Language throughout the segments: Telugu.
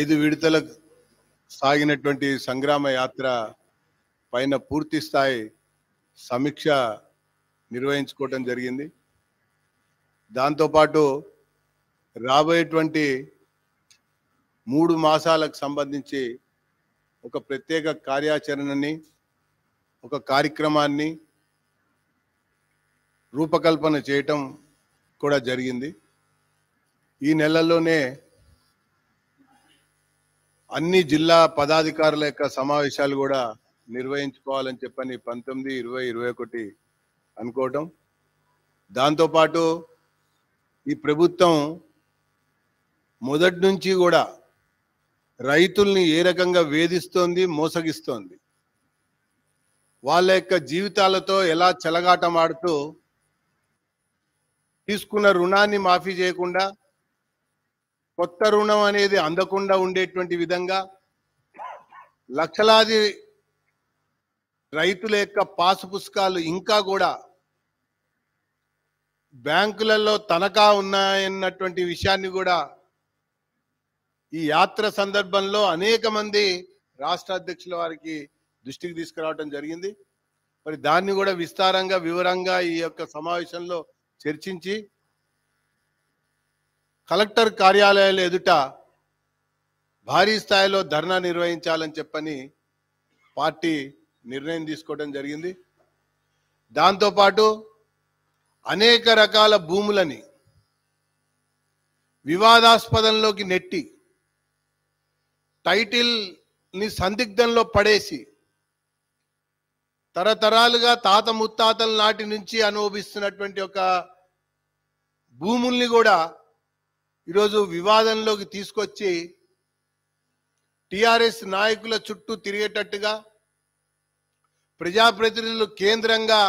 ఐదు విడతలకు సాగినటువంటి సంగ్రామ యాత్ర పైన పూర్తి స్థాయి సమీక్ష నిర్వహించుకోవటం జరిగింది దాంతోపాటు రాబోయేటువంటి మూడు మాసాలకు సంబంధించి ఒక ప్రత్యేక కార్యాచరణని ఒక కార్యక్రమాన్ని రూపకల్పన చేయటం కూడా జరిగింది ఈ నెలలోనే అన్ని జిల్లా పదాధికారుల యొక్క సమావేశాలు కూడా నిర్వహించుకోవాలని చెప్పని పంతొమ్మిది ఇరవై ఇరవై ఒకటి అనుకోవటం దాంతోపాటు ఈ ప్రభుత్వం మొదటి నుంచి కూడా రైతుల్ని ఏ రకంగా వేధిస్తోంది మోసగిస్తోంది వాళ్ళ యొక్క జీవితాలతో ఎలా చెలగాటమాడుతూ తీసుకున్న రుణాన్ని మాఫీ చేయకుండా కొత్త రుణం అనేది అందకుండా ఉండేటువంటి విధంగా లక్షలాది రైతుల యొక్క పాసు పుస్తకాలు ఇంకా కూడా బ్యాంకులలో తనఖా ఉన్నాయన్నటువంటి విషయాన్ని కూడా ఈ యాత్ర సందర్భంలో అనేక మంది రాష్ట్ర అధ్యక్షుల వారికి దృష్టికి తీసుకురావడం జరిగింది మరి దాన్ని కూడా విస్తారంగా వివరంగా ఈ యొక్క సమావేశంలో చర్చించి కలెక్టర్ కార్యాలయాల ఎదుట భారీ స్థాయిలో ధర్నా నిర్వహించాలని చెప్పని పార్టీ నిర్ణయం తీసుకోవడం జరిగింది దాంతోపాటు అనేక రకాల భూములని వివాదాస్పదంలోకి నెట్టి టైటిల్ని సందిగ్ధంలో పడేసి తరతరాలుగా తాత ముత్తాతల నాటి నుంచి అనుభవిస్తున్నటువంటి ఒక భూముల్ని కూడా ఈరోజు వివాదంలోకి తీసుకొచ్చి టిఆర్ఎస్ నాయకుల చుట్టూ తిరిగేటట్టుగా ప్రజాప్రతినిధులు కేంద్రంగా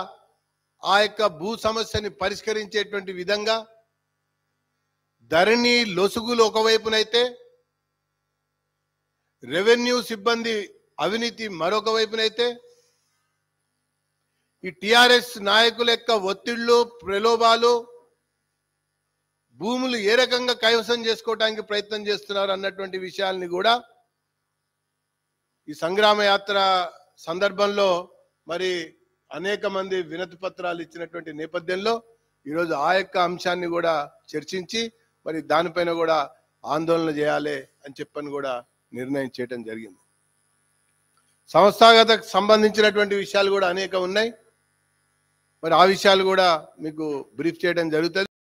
ఆ యొక్క భూ సమస్యని పరిష్కరించేటువంటి విధంగా ధరణి లొసుగులు ఒకవైపునైతే రెవెన్యూ సిబ్బంది అవినీతి మరొక వైపునైతే ఈ టిఆర్ఎస్ నాయకుల యొక్క ఒత్తిళ్లు ప్రలోభాలు భూములు ఏ రకంగా కైవసం చేసుకోవడానికి ప్రయత్నం చేస్తున్నారు అన్నటువంటి విషయాల్ని కూడా ఈ సంగ్రామ యాత్ర సందర్భంలో మరి అనేక మంది వినతి పత్రాలు ఇచ్చినటువంటి నేపథ్యంలో ఈరోజు ఆ యొక్క అంశాన్ని కూడా చర్చించి మరి దానిపైన కూడా ఆందోళన చేయాలి అని చెప్పని కూడా నిర్ణయం చేయడం జరిగింది సంస్థాగత సంబంధించినటువంటి విషయాలు కూడా అనేక ఉన్నాయి మరి ఆ విషయాలు కూడా మీకు బ్రీఫ్ చేయడం జరుగుతుంది